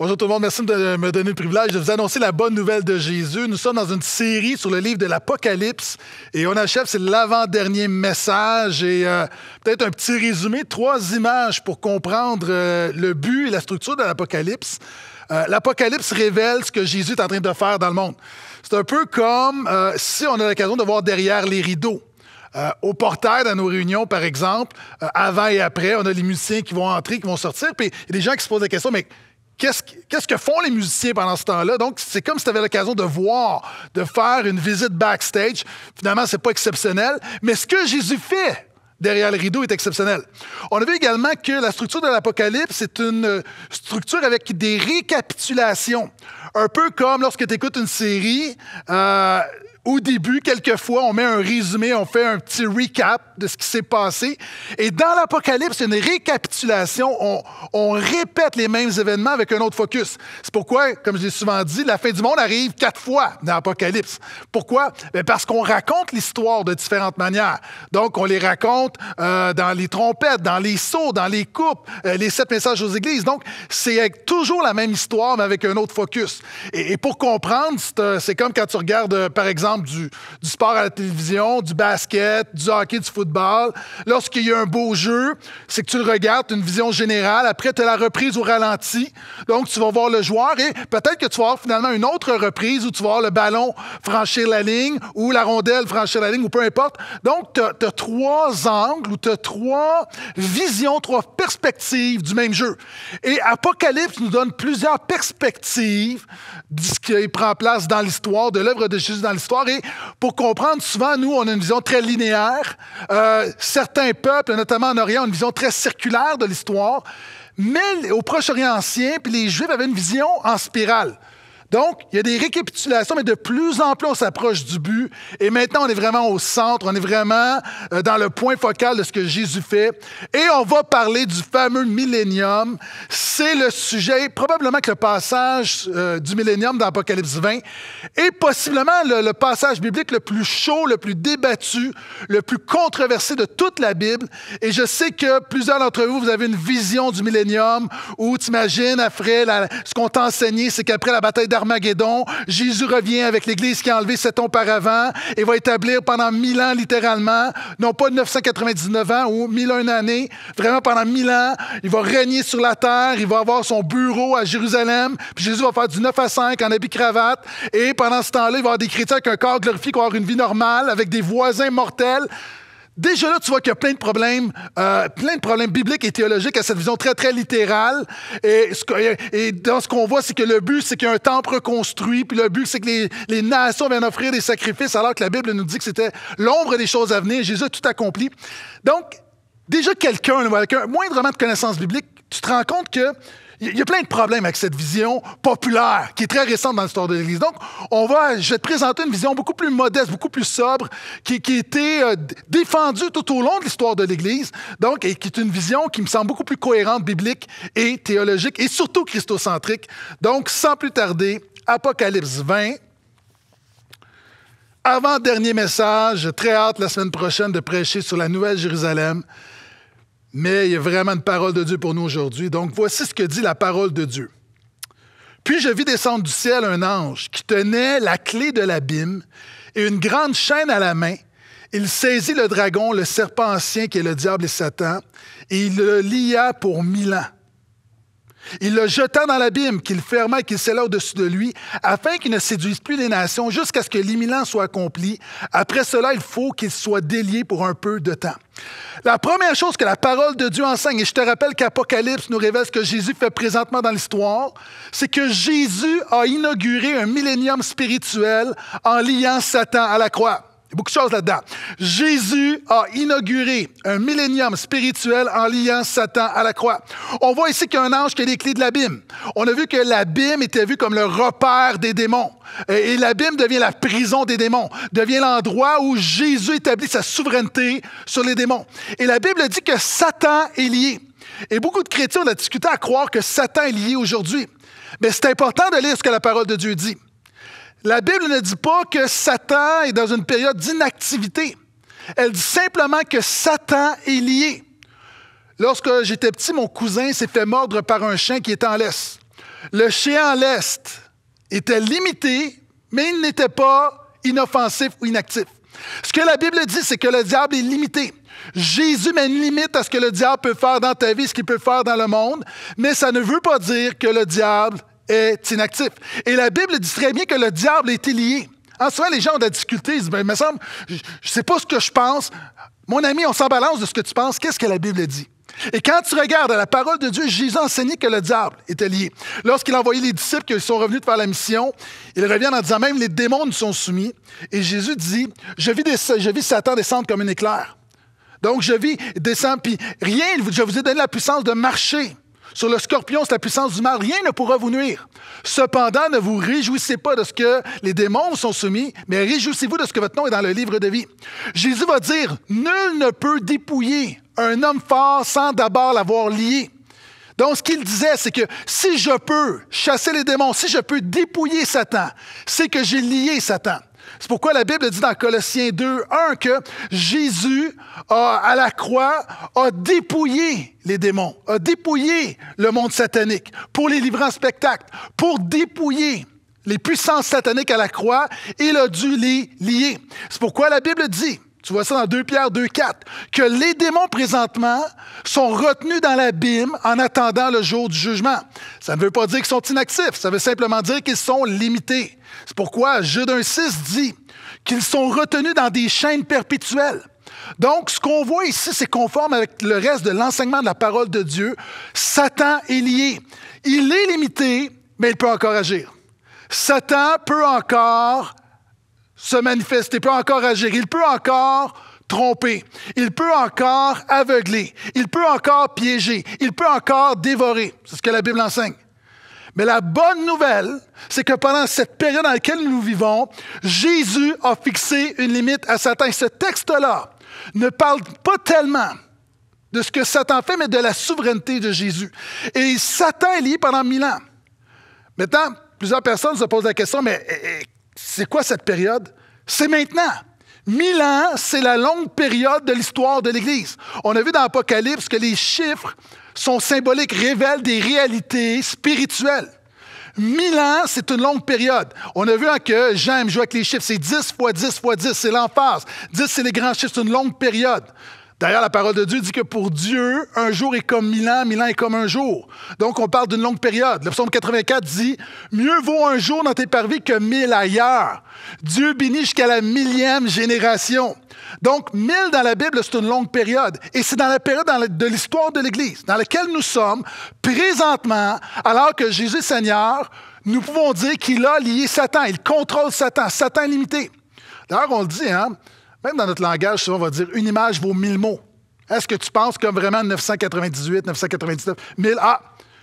Bonjour tout le monde, merci de me donner le privilège de vous annoncer la bonne nouvelle de Jésus. Nous sommes dans une série sur le livre de l'Apocalypse et on achève, c'est l'avant-dernier message et euh, peut-être un petit résumé, trois images pour comprendre euh, le but et la structure de l'Apocalypse. Euh, L'Apocalypse révèle ce que Jésus est en train de faire dans le monde. C'est un peu comme si on a l'occasion de voir derrière les rideaux. au portail dans nos réunions, par exemple, avant et après, on a les musiciens qui vont entrer, qui vont sortir, puis il y a des gens qui se posent la question, mais qu'est-ce que font les musiciens pendant ce temps-là. Donc, c'est comme si tu avais l'occasion de voir, de faire une visite backstage. Finalement, c'est pas exceptionnel. Mais ce que Jésus fait derrière le rideau est exceptionnel. On a vu également que la structure de l'Apocalypse, est une euh, structure avec des récapitulations. Un peu comme lorsque tu écoutes une série, euh, au début, quelquefois, on met un résumé, on fait un petit recap de ce qui s'est passé. Et dans l'Apocalypse, une récapitulation, on, répète les mêmes événements avec un autre focus. C'est pourquoi, comme je l'ai souvent dit, la fin du monde arrive quatre fois dans l'Apocalypse. Pourquoi? Ben, parce qu'on raconte l'histoire de différentes manières. Donc, on les raconte euh, dans les trompettes, dans les sauts, dans les coupes, euh, les sept messages aux églises. Donc, c'est toujours la même histoire, mais avec un autre focus. et pour comprendre, euh, c'est comme quand tu regardes, par exemple, du, sport à la télévision, du basket, du hockey, du football. Lorsqu'il y a un beau jeu, c'est que tu le regardes, as une vision générale. Après, tu as la reprise au ralenti. Donc, tu vas voir le joueur et peut-être que tu vas avoir finalement une autre reprise où tu vas voir le ballon franchir la ligne ou la rondelle franchir la ligne ou peu importe. Donc, tu as, trois angles ou tu as trois visions, trois perspectives du même jeu. Et Apocalypse nous donne plusieurs perspectives de ce qui prend place dans l'histoire, de l'œuvre de Jésus dans l'histoire et pour comprendre, souvent, nous, on a une vision très linéaire. Euh, certains peuples, notamment en Orient, ont une vision très circulaire de l'histoire. Mais au Proche-Orient ancien, puis les Juifs avaient une vision en spirale. Donc, il y a des récapitulations, mais de plus en plus, on s'approche du but. Et maintenant, on est vraiment au centre, on est vraiment euh, dans le point focal de ce que Jésus fait. Et on va parler du fameux millénium. C'est le sujet, probablement que le passage euh, du millénium dans Apocalypse 20 est possiblement le, passage biblique le plus chaud, le plus débattu, le plus controversé de toute la Bible. Et je sais que plusieurs d'entre vous, vous avez une vision du millénium où, t'imagines, après ce qu'on t'a enseigné, c'est qu'après la bataille Jésus revient avec l'Église qui a enlevé sept ans auparavant et va établir pendant mille ans littéralement, non pas 999 ans ou 1001 années, vraiment pendant mille ans. Il va régner sur la terre, il va avoir son bureau à Jérusalem, puis Jésus va faire du 9 à 5 en habit cravate et pendant ce temps-là, il va avoir des chrétiens avec un corps glorifié qui vont avoir une vie normale, avec des voisins mortels. Déjà là, tu vois qu'il y a plein de problèmes, euh, plein de problèmes bibliques et théologiques à cette vision très, très littérale. Et, ce dans ce qu'on voit, c'est que le but, c'est qu'il y un temple reconstruit, puis le but, c'est que les, nations viennent offrir des sacrifices, alors que la Bible nous dit que c'était l'ombre des choses à venir. Jésus a tout accompli. Donc, déjà quelqu'un, avec un moindrement de connaissance biblique, tu te rends compte que il y a plein de problèmes avec cette vision populaire qui est très récente dans l'histoire de l'Église. Donc, on va, je vais te présenter une vision beaucoup plus modeste, beaucoup plus sobre, qui, a été euh, défendue tout au long de l'histoire de l'Église, donc, et qui est une vision qui me semble beaucoup plus cohérente, biblique et théologique, et surtout christocentrique. Donc, sans plus tarder, Apocalypse 20. Avant-dernier message, très hâte la semaine prochaine de prêcher sur la Nouvelle Jérusalem. Mais il y a vraiment une parole de Dieu pour nous aujourd'hui. Donc voici ce que dit la parole de Dieu. Puis je vis descendre du ciel un ange qui tenait la clé de l'abîme et une grande chaîne à la main. Il saisit le dragon, le serpent ancien qui est le diable et Satan, et il le lia pour mille ans. Il le jeta dans l'abîme qu'il ferma et qu'il scella au-dessus de lui, afin qu'il ne séduise plus les nations jusqu'à ce que l'imminent soit accompli. Après cela, il faut qu'il soit délié pour un peu de temps. La première chose que la parole de Dieu enseigne, et je te rappelle qu'Apocalypse nous révèle ce que Jésus fait présentement dans l'histoire, c'est que Jésus a inauguré un millénium spirituel en liant Satan à la croix beaucoup de choses là-dedans. Jésus a inauguré un millénium spirituel en liant Satan à la croix. On voit ici qu'un ange qui a les clés de l'abîme. On a vu que l'abîme était vu comme le repère des démons. Euh, et, l'abîme devient la prison des démons, devient l'endroit où Jésus établit sa souveraineté sur les démons. Et la Bible dit que Satan est lié. Et beaucoup de chrétiens ont discuté à croire que Satan est lié aujourd'hui. Mais c'est important de lire ce que la parole de Dieu dit. La Bible ne dit pas que Satan est dans une période d'inactivité. Elle dit simplement que Satan est lié. Lorsque j'étais petit, mon cousin s'est fait mordre par un chien qui était en l'Est. Le chien en l'Est était limité, mais il n'était pas inoffensif ou inactif. Ce que la Bible dit, c'est que le diable est limité. Jésus met une limite à ce que le diable peut faire dans ta vie, ce qu'il peut faire dans le monde, mais ça ne veut pas dire que le diable est inactif. Et la Bible dit très bien que le diable était lié. En hein, souvent, les gens ont de la difficulté. Ben, il me semble, je ne sais pas ce que je pense. Mon ami, on s'en balance de ce que tu penses. Qu'est-ce que la Bible dit? Et quand tu regardes la parole de Dieu, Jésus enseigné que le diable était lié. Lorsqu'il a envoyé les disciples qui sont revenus de faire la mission, ils reviennent en disant, même les démons nous sont soumis. Et Jésus dit, je vis, des, je vis Satan descendre comme un éclair. Donc, je vis descendre, puis rien, je vous ai donné la puissance de marcher sur le scorpion, c'est la puissance du mal. Rien ne pourra vous nuire. Cependant, ne vous réjouissez pas de ce que les démons sont soumis, mais réjouissez-vous de ce que votre nom est dans le livre de vie. Jésus va dire, nul ne peut dépouiller un homme fort sans d'abord l'avoir lié. Donc, ce qu'il disait, c'est que si je peux chasser les démons, si je peux dépouiller Satan, c'est que j'ai lié Satan. C'est pourquoi la Bible dit dans Colossiens 2, 1 que Jésus, à la croix, a dépouillé les démons, a dépouillé le monde satanique pour les livrer en spectacle, pour dépouiller les puissances sataniques à la croix, il a dû les lier. C'est pourquoi la Bible dit tu vois ça dans 2 Pierre 2, 4. Que les démons présentement sont retenus dans l'abîme en attendant le jour du jugement. Ça ne veut pas dire qu'ils sont inactifs, ça veut simplement dire qu'ils sont limités. C'est pourquoi Jude 6 dit qu'ils sont retenus dans des chaînes perpétuelles. Donc, ce qu'on voit ici, c'est conforme avec le reste de l'enseignement de la parole de Dieu. Satan est lié. Il est limité, mais il peut encore agir. Satan peut encore se manifester, il peut encore agir, il peut encore tromper, il peut encore aveugler, il peut encore piéger, il peut encore dévorer. C'est ce que la Bible enseigne. Mais la bonne nouvelle, c'est que pendant cette période dans laquelle nous vivons, Jésus a fixé une limite à Satan. ce texte-là ne parle pas tellement de ce que Satan fait, mais de la souveraineté de Jésus. Et Satan est lié pendant mille ans. Maintenant, plusieurs personnes se posent la question, mais eh, eh, c'est quoi cette période? C'est maintenant. 1000 ans, c'est la longue période de l'histoire de l'Église. On a vu dans l'Apocalypse que les chiffres sont symboliques, révèlent des réalités spirituelles. 1000 ans, c'est une longue période. On a vu hein, que j'aime aime jouer avec les chiffres. C'est 10 fois 10 fois 10, c'est l'emphase. 10, c'est les grands chiffres, c'est une longue période. D'ailleurs, la parole de Dieu dit que pour Dieu, un jour est comme mille ans, mille ans est comme un jour. Donc, on parle d'une longue période. Le psaume 84 dit Mieux vaut un jour dans tes parvis que mille ailleurs. Dieu bénit jusqu'à la millième génération. Donc, mille dans la Bible, c'est une longue période. Et c'est dans la période de l'histoire de l'Église, dans laquelle nous sommes présentement, alors que Jésus Seigneur, nous pouvons dire qu'il a lié Satan, il contrôle Satan, Satan limité. D'ailleurs, on le dit, hein? Même dans notre langage, souvent, on va dire une image vaut mille mots. Est-ce que tu penses comme vraiment 998, 999, 1000 Ah,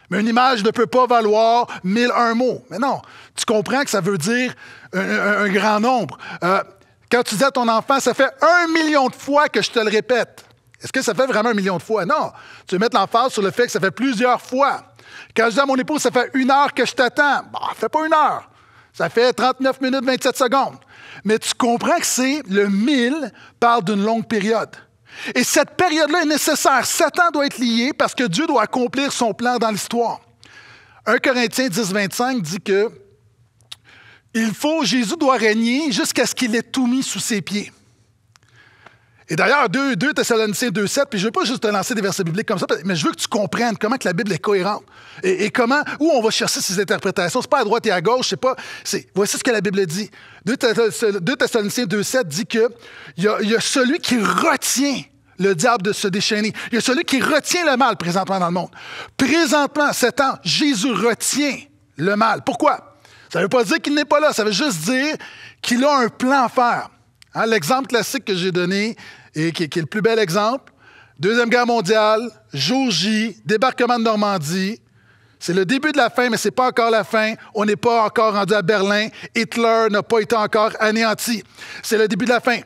mais une image ne peut pas valoir 1001 mots. Mais non, tu comprends que ça veut dire un, grand nombre. Euh, quand tu dis à ton enfant, ça fait un million de fois que je te le répète. Est-ce que ça fait vraiment un million de fois? Non. Tu veux mettre l'emphase sur le fait que ça fait plusieurs fois. Quand je dis à mon épouse, ça fait une heure que je t'attends. Bon, bah, ça fait pas une heure. Ça fait 39 minutes 27 secondes. Mais tu comprends que c'est le 1000 parle d'une longue période. Et cette période-là est nécessaire. Satan doit être lié parce que Dieu doit accomplir son plan dans l'histoire. 1 Corinthiens 10, 25 dit que il faut, Jésus doit régner jusqu'à ce qu'il ait tout mis sous ses pieds. Et d'ailleurs, 2, Thessaloniciens 2, 7, puis je ne veux pas juste te lancer des versets bibliques comme ça, mais je veux que tu comprennes comment que la Bible est cohérente et, comment, où on va chercher ces interprétations. Ce pas à droite et à gauche, c'est pas. c'est. Voici ce que la Bible dit. 2, Thessaloniciens 2.7 dit que y, a, y a celui qui retient le diable de se déchaîner. Il y a celui qui retient le mal présentement dans le monde. Présentement, cet an, Jésus retient le mal. Pourquoi? Ça ne veut pas dire qu'il n'est pas là, ça veut juste dire qu'il a un plan à faire. Hein, l'exemple classique que j'ai donné et qui, qui, est le plus bel exemple, Deuxième Guerre mondiale, jour J, débarquement de Normandie. C'est le début de la fin, mais ce n'est pas encore la fin. On n'est pas encore rendu à Berlin. Hitler n'a pas été encore anéanti. C'est le début de la fin.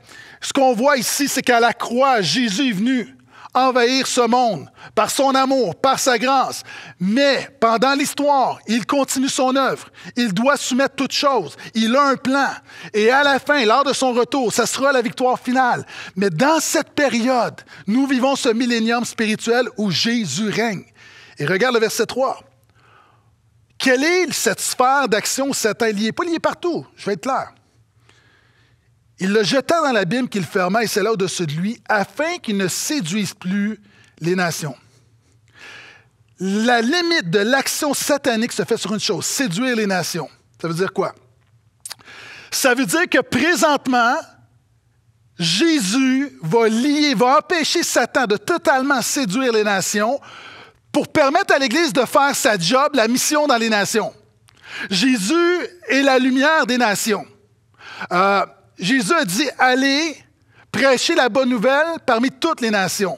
Ce qu'on voit ici, c'est qu'à la croix, Jésus est venu envahir ce monde par son amour, par sa grâce. Mais pendant l'histoire, il continue son œuvre. Il doit soumettre toutes choses. Il a un plan. Et à la fin, lors de son retour, ça sera la victoire finale. Mais dans cette période, nous vivons ce millénium spirituel où Jésus règne. Et regarde le verset 3. Quelle est cette sphère d'action, cet allié? Pas lié partout, je vais être clair. Il le jeta dans l'abîme qu'il ferma et là au-dessus de lui, afin qu'il ne séduise plus les nations. La limite de l'action satanique se fait sur une chose, séduire les nations. Ça veut dire quoi? Ça veut dire que présentement, Jésus va lier, va empêcher Satan de totalement séduire les nations pour permettre à l'Église de faire sa job, la mission dans les nations. Jésus est la lumière des nations. Euh, Jésus a dit, allez, prêcher la bonne nouvelle parmi toutes les nations.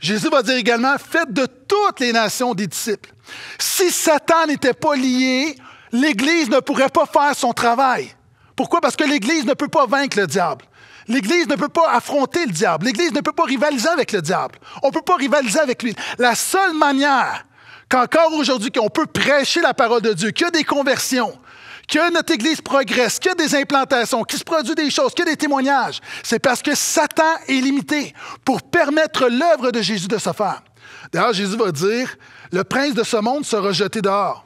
Jésus va dire également, faites de toutes les nations des disciples. Si Satan n'était pas lié, l'Église ne pourrait pas faire son travail. Pourquoi? Parce que l'Église ne peut pas vaincre le diable. L'Église ne peut pas affronter le diable. L'Église ne peut pas rivaliser avec le diable. On ne peut pas rivaliser avec lui. La seule manière qu'encore aujourd'hui, qu'on peut prêcher la parole de Dieu, qu'il y a des conversions, que notre Église progresse, qu'il y a des implantations, qu'il se produit des choses, qu'il des témoignages, c'est parce que Satan est limité pour permettre l'œuvre de Jésus de se faire. D'ailleurs, Jésus va dire, le prince de ce monde sera jeté dehors.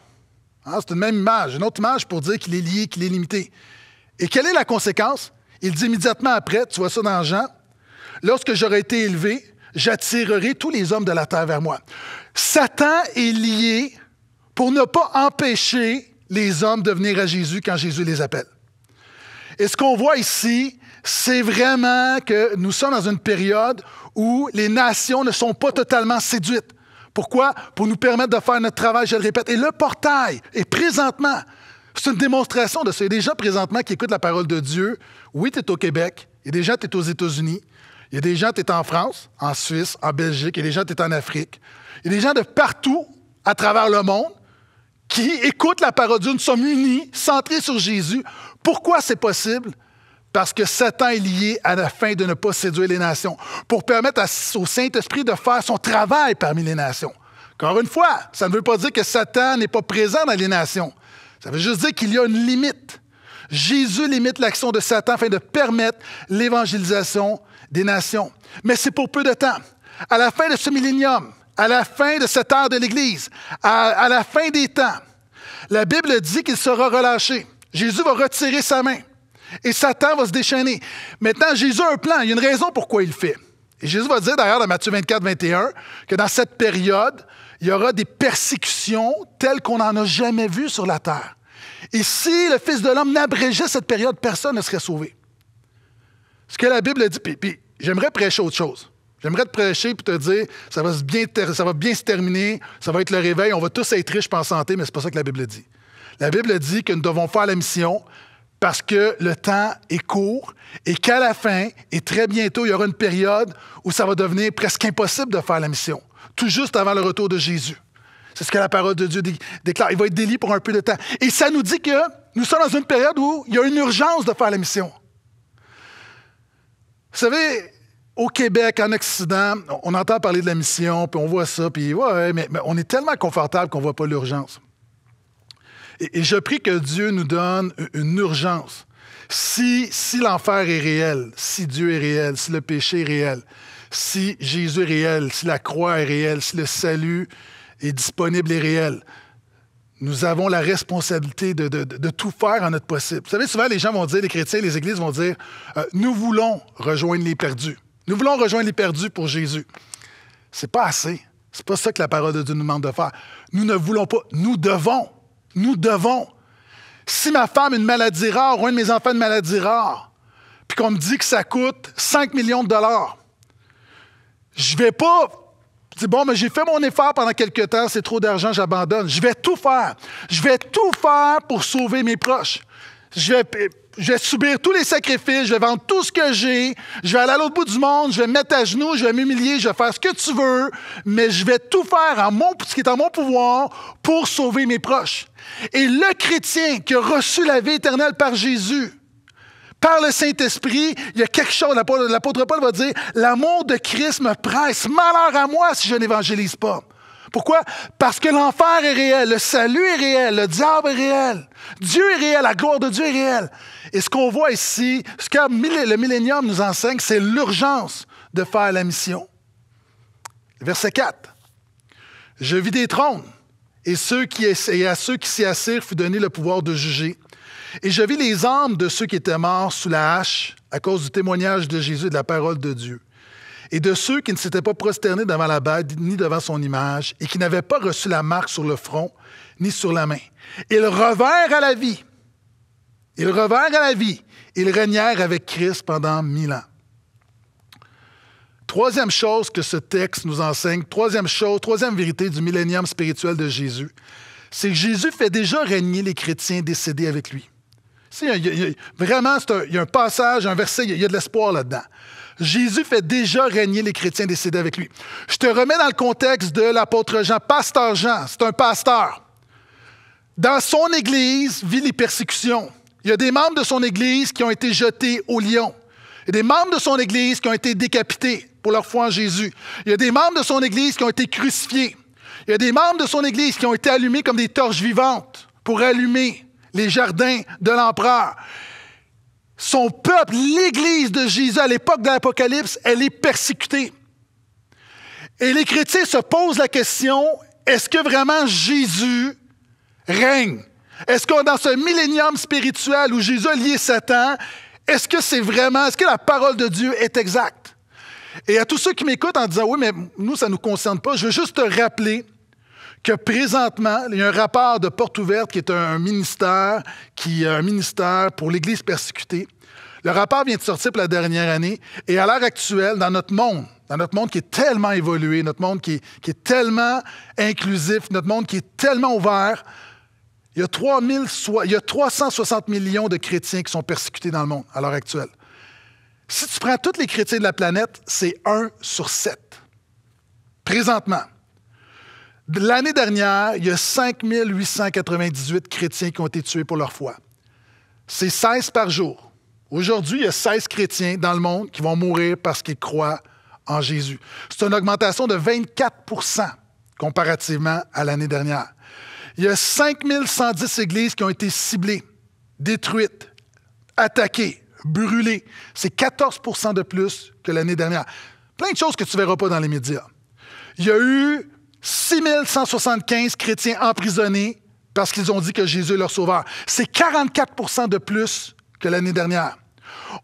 Hein, c'est une même image, une autre image pour dire qu'il est lié, qu'il est limité. Et quelle est la conséquence? Il dit immédiatement après, tu vois ça dans Jean, lorsque j'aurai été élevé, j'attirerai tous les hommes de la terre vers moi. Satan est lié pour ne pas empêcher les hommes de venir à Jésus quand Jésus les appelle. Et ce qu'on voit ici, c'est vraiment que nous sommes dans une période où les nations ne sont pas totalement séduites. Pourquoi? Pour nous permettre de faire notre travail, je le répète. Et le portail est présentement, c'est une démonstration de ça. Il y a des gens présentement qui écoutent la parole de Dieu. Oui, tu es au Québec. Il y a des gens, tu es aux États-Unis. Il y a des gens, tu es en France, en Suisse, en Belgique. Il y a des gens, tu es en Afrique. Il y a des gens de partout à travers le monde qui écoutent la parole d'une sommes unis, centrés sur Jésus. Pourquoi c'est possible? Parce que Satan est lié à la fin de ne pas séduire les nations, pour permettre au Saint-Esprit de faire son travail parmi les nations. Encore une fois, ça ne veut pas dire que Satan n'est pas présent dans les nations. Ça veut juste dire qu'il y a une limite. Jésus limite l'action de Satan afin de permettre l'évangélisation des nations. Mais c'est pour peu de temps. À la fin de ce millénium, à la fin de cette heure de l'Église, à, la fin des temps, la Bible dit qu'il sera relâché. Jésus va retirer sa main et Satan va se déchaîner. Maintenant, Jésus a un plan, il y a une raison pourquoi il le fait. Et Jésus va dire d'ailleurs dans Matthieu 24, 21 que dans cette période, il y aura des persécutions telles qu'on n'en a jamais vues sur la terre. Et si le Fils de l'homme n'abrégeait cette période, personne ne serait sauvé. Ce que la Bible dit, puis j'aimerais prêcher autre chose. J'aimerais te prêcher pour te dire, ça va, bien ça va bien se terminer, ça va être le réveil, on va tous être riches en santé, mais c'est pas ça que la Bible dit. La Bible dit que nous devons faire la mission parce que le temps est court et qu'à la fin, et très bientôt, il y aura une période où ça va devenir presque impossible de faire la mission, tout juste avant le retour de Jésus. C'est ce que la parole de Dieu déclare. Il va être délit pour un peu de temps. Et ça nous dit que nous sommes dans une période où il y a une urgence de faire la mission. Vous savez, au Québec, en Occident, on entend parler de la mission, puis on voit ça, puis ouais, mais, on est tellement confortable qu'on ne voit pas l'urgence. Et, je prie que Dieu nous donne une urgence. Si, si l'enfer est réel, si Dieu est réel, si le péché est réel, si Jésus est réel, si la croix est réelle, si le salut est disponible et réel, nous avons la responsabilité de, tout faire en notre possible. Vous savez, souvent, les gens vont dire, les chrétiens, les églises vont dire, euh, nous voulons rejoindre les perdus. Nous voulons rejoindre les perdus pour Jésus. C'est pas assez. C'est pas ça que la parole de Dieu nous demande de faire. Nous ne voulons pas, nous devons. Nous devons. Si ma femme a une maladie rare ou un de mes enfants a une maladie rare, puis qu'on me dit que ça coûte 5 millions de dollars, je vais pas dire bon, mais j'ai fait mon effort pendant quelques temps, c'est trop d'argent, j'abandonne. Je vais tout faire. Je vais tout faire pour sauver mes proches. Je vais, je subir tous les sacrifices, je vais vendre tout ce que j'ai, je vais aller à l'autre bout du monde, je vais me mettre à genoux, je vais m'humilier, je vais faire ce que tu veux, mais je vais tout faire en mon, ce qui est en mon pouvoir pour sauver mes proches. Et le chrétien qui a reçu la vie éternelle par Jésus, par le Saint-Esprit, il y a quelque chose, l'apôtre Paul va dire, l'amour de Christ me presse, malheur à moi si je n'évangélise pas. Pourquoi? Parce que l'enfer est réel, le salut est réel, le diable est réel, Dieu est réel, la gloire de Dieu est réelle. Et ce qu'on voit ici, ce que le millénium nous enseigne, c'est l'urgence de faire la mission. Verset 4. Je vis des trônes, et, ceux qui, et à ceux qui s'y assirent fut donné le pouvoir de juger. Et je vis les âmes de ceux qui étaient morts sous la hache à cause du témoignage de Jésus et de la parole de Dieu et de ceux qui ne s'étaient pas prosternés devant la bête ni devant son image et qui n'avaient pas reçu la marque sur le front ni sur la main. Ils revinrent à la vie. Ils revinrent à la vie. Ils régnèrent avec Christ pendant mille ans. Troisième chose que ce texte nous enseigne, troisième chose, troisième vérité du millénium spirituel de Jésus, c'est que Jésus fait déjà régner les chrétiens décédés avec lui. vraiment, c'est il y a un passage, un verset, il y a de l'espoir là-dedans. Jésus fait déjà régner les chrétiens décédés avec lui. Je te remets dans le contexte de l'apôtre Jean, pasteur Jean, c'est un pasteur. Dans son église vit les persécutions. Il y a des membres de son église qui ont été jetés au lion. Il y a des membres de son église qui ont été décapités pour leur foi en Jésus. Il y a des membres de son église qui ont été crucifiés. Il y a des membres de son église qui ont été allumés comme des torches vivantes pour allumer les jardins de l'empereur. Son peuple, l'Église de Jésus à l'époque de l'Apocalypse, elle est persécutée. Et les chrétiens se posent la question, est-ce que vraiment Jésus règne? Est-ce qu'on dans ce millénium spirituel où Jésus a lié Satan, est-ce que c'est vraiment, est-ce que la parole de Dieu est exacte? Et à tous ceux qui m'écoutent en disant, oui, mais nous, ça ne nous concerne pas, je veux juste te rappeler que présentement, il y a un rapport de Porte ouverte qui est un ministère, qui est un ministère pour l'Église persécutée. Le rapport vient de sortir pour la dernière année et à l'heure actuelle, dans notre monde, dans notre monde qui est tellement évolué, notre monde qui est, tellement inclusif, notre monde qui est tellement ouvert, il y, a il y a 360 millions de chrétiens qui sont persécutés dans le monde à l'heure actuelle. Si tu prends tous les chrétiens de la planète, c'est 1 sur 7. Présentement. L'année dernière, il y a 5 898 chrétiens qui ont été tués pour leur foi. C'est 16 par jour. Aujourd'hui, il y a 16 chrétiens dans le monde qui vont mourir parce qu'ils croient en Jésus. C'est une augmentation de 24 comparativement à l'année dernière. Il y a 5110 églises qui ont été ciblées, détruites, attaquées, brûlées. C'est 14 de plus que l'année dernière. Plein de choses que tu ne verras pas dans les médias. Il y a eu 6175 chrétiens emprisonnés parce qu'ils ont dit que Jésus est leur sauveur. C'est 44 de plus que l'année dernière.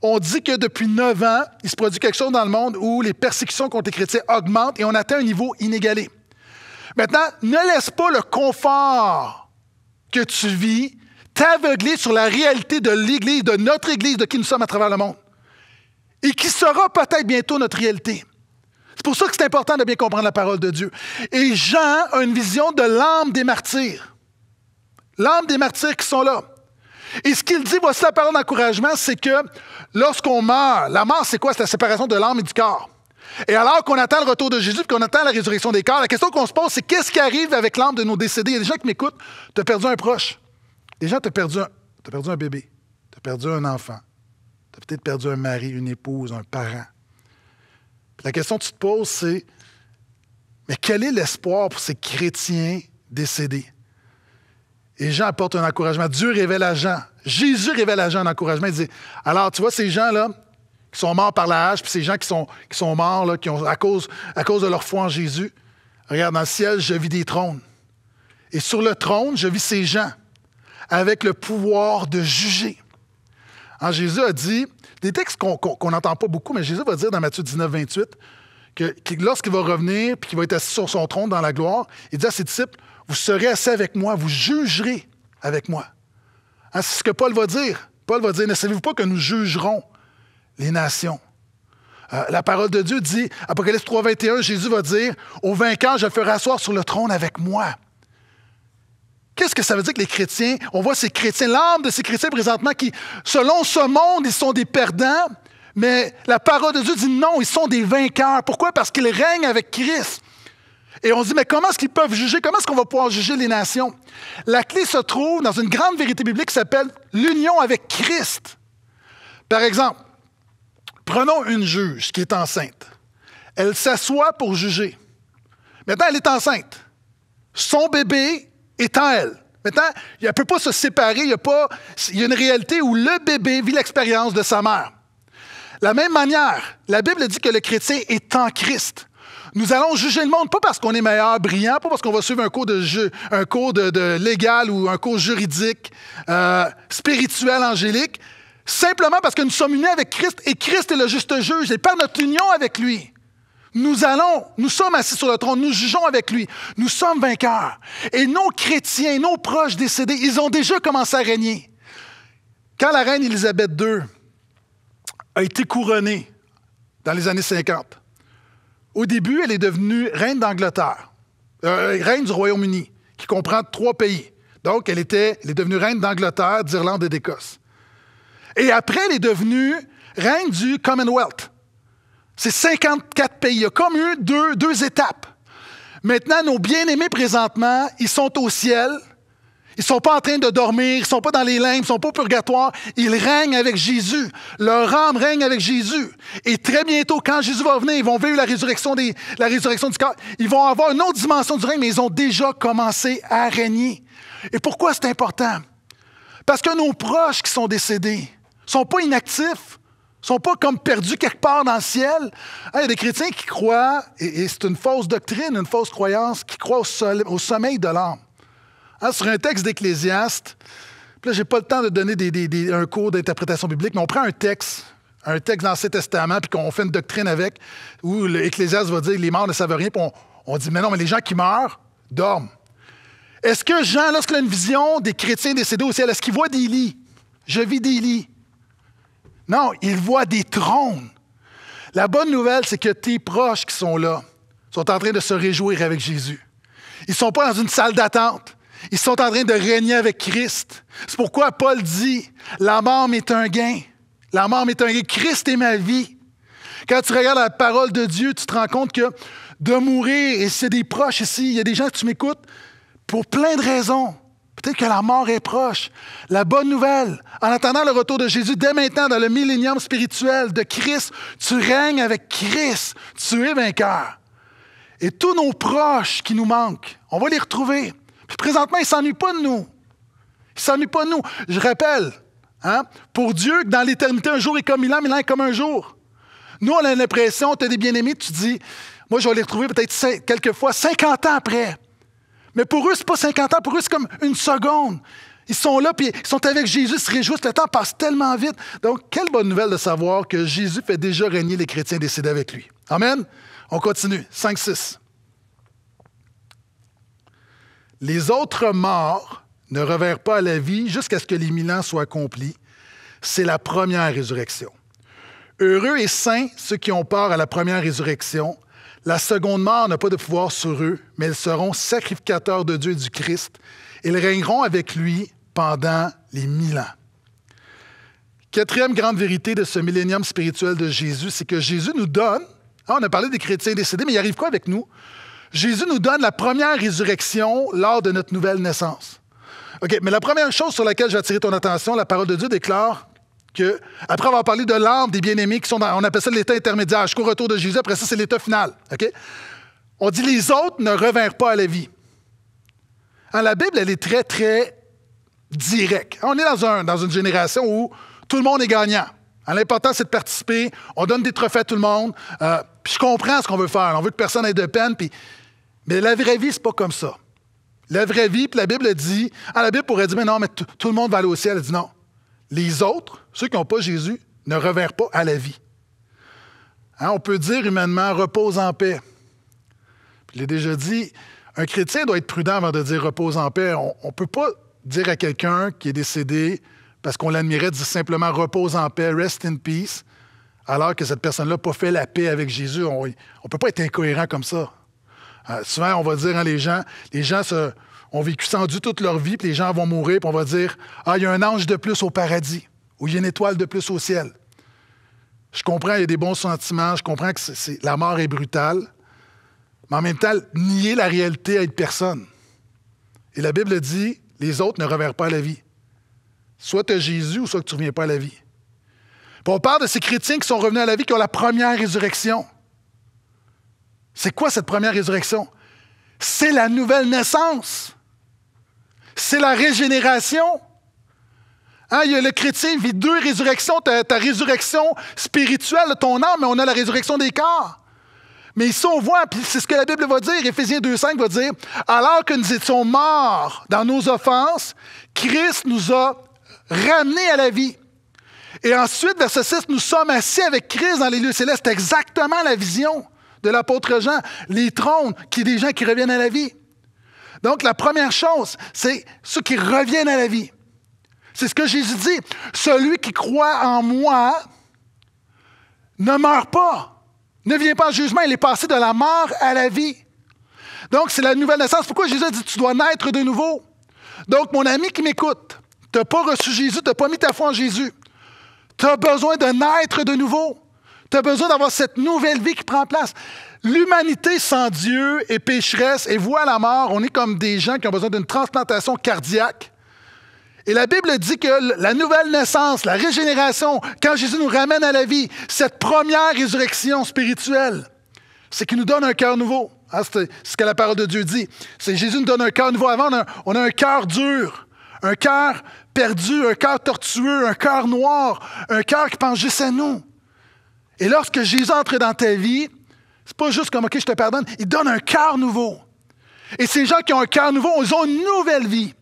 On dit que depuis 9 ans, il se produit quelque chose dans le monde où les persécutions contre les chrétiens augmentent et on atteint un niveau inégalé. Maintenant, ne laisse pas le confort que tu vis t'aveugler sur la réalité de l'Église, de notre Église, de qui nous sommes à travers le monde, et qui sera peut-être bientôt notre réalité. C'est pour ça que c'est important de bien comprendre la parole de Dieu. Et Jean a une vision de l'âme des martyrs. L'âme des martyrs qui sont là. Et ce qu'il dit, voici la parole d'encouragement, c'est que lorsqu'on meurt, la mort, c'est quoi? C'est la séparation de l'âme et du corps. Et alors qu'on attend le retour de Jésus, qu'on attend la résurrection des corps, la question qu'on se pose, c'est qu'est-ce qui arrive avec l'âme de nos décédés? Il y a des gens qui m'écoutent, tu as perdu un proche. Des gens, tu perdu un, as perdu un bébé, tu as perdu un enfant, tu as peut-être perdu un mari, une épouse, un parent. La question que tu te poses, c'est mais quel est l'espoir pour ces chrétiens décédés? Et Jean apporte un encouragement. Dieu révèle à Jean. Jésus révèle à Jean un encouragement. Il dit Alors, tu vois, ces gens-là qui sont morts par la hache, puis ces gens qui sont, qui sont morts là, qui ont, à, cause, à cause de leur foi en Jésus, regarde, dans le ciel, je vis des trônes. Et sur le trône, je vis ces gens avec le pouvoir de juger. Alors, Jésus a dit des textes qu'on n'entend pas beaucoup, mais Jésus va dire dans Matthieu 19, 28 que, lorsqu'il va revenir puis qu'il va être assis sur son trône dans la gloire, il dit à ses disciples Vous serez assis avec moi, vous jugerez avec moi. Hein, c'est ce que Paul va dire. Paul va dire Ne savez-vous pas que nous jugerons les nations euh, La parole de Dieu dit, Apocalypse 3, 21, Jésus va dire Au vainqueur, je le ferai asseoir sur le trône avec moi. Qu'est-ce que ça veut dire que les chrétiens, on voit ces chrétiens, l'âme de ces chrétiens présentement qui, selon ce monde, ils sont des perdants, mais la parole de Dieu dit non, ils sont des vainqueurs. Pourquoi? Parce qu'ils règnent avec Christ. Et on se dit, mais comment est-ce qu'ils peuvent juger? Comment est-ce qu'on va pouvoir juger les nations? La clé se trouve dans une grande vérité biblique qui s'appelle l'union avec Christ. Par exemple, prenons une juge qui est enceinte. Elle s'assoit pour juger. Maintenant, elle est enceinte. Son bébé est en elle. Maintenant, elle ne peut pas se séparer, il y, a pas, il a une réalité où le bébé vit l'expérience de sa mère. La même manière, la Bible dit que le chrétien est en Christ. Nous allons juger le monde, pas parce qu'on est meilleur, brillant, pas parce qu'on va suivre un cours de jeu, un cours de, légal ou un cours juridique, euh, spirituel, angélique, simplement parce que nous sommes unis avec Christ et Christ est le juste juge et par notre union avec lui nous allons, nous sommes assis sur le trône, nous jugeons avec lui, nous sommes vainqueurs. Et nos chrétiens, nos proches décédés, ils ont déjà commencé à régner. Quand la reine Élisabeth II a été couronnée dans les années 50, au début, elle est devenue reine d'Angleterre, euh, reine du Royaume-Uni, qui comprend trois pays. Donc, elle, était, elle est devenue reine d'Angleterre, d'Irlande et d'Écosse. Et après, elle est devenue reine du Commonwealth, c'est 54 pays. Il y a comme eu deux, étapes. Maintenant, nos bien-aimés présentement, ils sont au ciel. Ils ne sont pas en train de dormir, ils ne sont pas dans les limbes, ils ne sont pas au purgatoire. Ils règnent avec Jésus. Leur âme règne avec Jésus. Et très bientôt, quand Jésus va venir, ils vont vivre la résurrection, des, la résurrection du corps. Ils vont avoir une autre dimension du règne, mais ils ont déjà commencé à régner. Et pourquoi c'est important? Parce que nos proches qui sont décédés ne sont pas inactifs sont pas comme perdus quelque part dans le ciel. Il y a des chrétiens qui croient, et, c'est une fausse doctrine, une fausse croyance, qui croient au, au sommeil de l'âme. Hein, sur un texte d'Ecclésiaste, là, n'ai pas le temps de donner un cours d'interprétation biblique, mais on prend un texte, un texte dans Testament, puis qu'on fait une doctrine avec, où l'Ecclésiaste va dire les morts ne savent rien, puis on, dit, mais non, mais les gens qui meurent dorment. Est-ce que Jean, lorsqu'il a une vision des chrétiens décédés au ciel, est-ce qu'il voit des lits? Je vis des lits. Non, ils voient des trônes. La bonne nouvelle, c'est que tes proches qui sont là sont en train de se réjouir avec Jésus. Ils ne sont pas dans une salle d'attente. Ils sont en train de régner avec Christ. C'est pourquoi Paul dit, la mort m'est un gain. La mort m'est un gain. Christ est ma vie. Quand tu regardes la parole de Dieu, tu te rends compte que de mourir, et c'est des proches ici, il y a des gens que tu m'écoutes, pour plein de raisons, Peut-être que la mort est proche. La bonne nouvelle, en attendant le retour de Jésus dès maintenant dans le millénium spirituel de Christ, tu règnes avec Christ, tu es vainqueur. Et tous nos proches qui nous manquent, on va les retrouver. Puis présentement, ils ne s'ennuient pas de nous. Ils ne s'ennuient pas de nous. Je rappelle, hein, pour Dieu, que dans l'éternité, un jour est comme mille ans, mille ans est comme un jour. Nous, on a l'impression, tu as des bien-aimés, tu dis, moi, je vais les retrouver peut-être quelques fois, 50 ans après. Mais pour eux, ce pas 50 ans, pour eux, c'est comme une seconde. Ils sont là, puis ils sont avec Jésus, ils se réjouissent, le temps passe tellement vite. Donc, quelle bonne nouvelle de savoir que Jésus fait déjà régner les chrétiens décédés avec lui. Amen. On continue. 5-6. Les autres morts ne revinrent pas à la vie jusqu'à ce que les mille ans soient accomplis. C'est la première résurrection. Heureux et saints ceux qui ont part à la première résurrection. La seconde mort n'a pas de pouvoir sur eux, mais ils seront sacrificateurs de Dieu et du Christ. Ils régneront avec lui pendant les mille ans. Quatrième grande vérité de ce millénium spirituel de Jésus, c'est que Jésus nous donne, hein, on a parlé des chrétiens décédés, mais il arrive quoi avec nous? Jésus nous donne la première résurrection lors de notre nouvelle naissance. OK, mais la première chose sur laquelle je vais attirer ton attention, la parole de Dieu déclare après avoir parlé de l'âme des bien-aimés qui sont dans, on appelle ça l'état intermédiaire, jusqu'au retour de Jésus, après ça, c'est l'état final. On dit les autres ne revinrent pas à la vie. Hein, la Bible, elle est très, très directe. On est dans, un, dans une génération où tout le monde est gagnant. Hein, l'important, c'est de participer. On donne des trophées à tout le monde. Euh, puis je comprends ce qu'on veut faire. On veut que personne n'ait de peine. Mais la vraie vie, c'est pas comme ça. La vraie vie, puis la Bible dit, ah, la Bible pourrait dire, mais non, mais tout le monde va aller au ciel. Elle dit non. Les autres, ceux qui n'ont pas Jésus, ne revinrent pas à la vie. Hein, on peut dire humainement repose en paix. Je l'ai déjà dit, un chrétien doit être prudent avant de dire repose en paix. On ne peut pas dire à quelqu'un qui est décédé parce qu'on l'admirait, dire simplement repose en paix, rest in peace, alors que cette personne-là n'a pas fait la paix avec Jésus. On ne peut pas être incohérent comme ça. Euh, souvent, on va dire à hein, les gens, les gens se, ont vécu sans Dieu toute leur vie, puis les gens vont mourir, puis on va dire Ah, il y a un ange de plus au paradis, ou il y a une étoile de plus au ciel. Je comprends, il y a des bons sentiments, je comprends que la mort est brutale, mais en même temps, nier la réalité à être personne. Et la Bible dit les autres ne reverront pas à la vie. Soit tu as Jésus ou soit tu ne reviens pas à la vie. Puis on parle de ces chrétiens qui sont revenus à la vie, qui ont la première résurrection. C'est quoi cette première résurrection? C'est la nouvelle naissance c'est la régénération. Hein, le chrétien vit deux résurrections, ta, ta résurrection spirituelle, ton âme, mais on a la résurrection des corps. Mais ici, on voit, puis c'est ce que la Bible va dire, Ephésiens 2.5 va dire, alors que nous étions morts dans nos offenses, Christ nous a ramenés à la vie. Et ensuite, verset 6, nous sommes assis avec Christ dans les lieux célestes. Exactement la vision de l'apôtre Jean. Les trônes, qui des gens qui reviennent à la vie. Donc, la première chose, c'est ceux qui reviennent à la vie. C'est ce que Jésus dit. Celui qui croit en moi ne meurt pas, ne vient pas en jugement. Il est passé de la mort à la vie. Donc, c'est la nouvelle naissance. Pourquoi Jésus dit Tu dois naître de nouveau Donc, mon ami qui m'écoute, tu n'as pas reçu Jésus, tu n'as pas mis ta foi en Jésus. Tu as besoin de naître de nouveau. Tu as besoin d'avoir cette nouvelle vie qui prend place. L'humanité sans Dieu est pécheresse et voit la mort. On est comme des gens qui ont besoin d'une transplantation cardiaque. Et la Bible dit que la nouvelle naissance, la régénération, quand Jésus nous ramène à la vie, cette première résurrection spirituelle, c'est qu'il nous donne un cœur nouveau. Hein, c'est ce que la parole de Dieu dit. C'est Jésus nous donne un cœur nouveau. Avant, on a un cœur dur, un cœur perdu, un cœur tortueux, un cœur noir, un cœur qui pense juste à nous. Et lorsque Jésus entre dans ta vie, c'est pas juste comme, OK, je te pardonne. Il donne un cœur nouveau. Et ces gens qui ont un cœur nouveau, ils ont une nouvelle vie.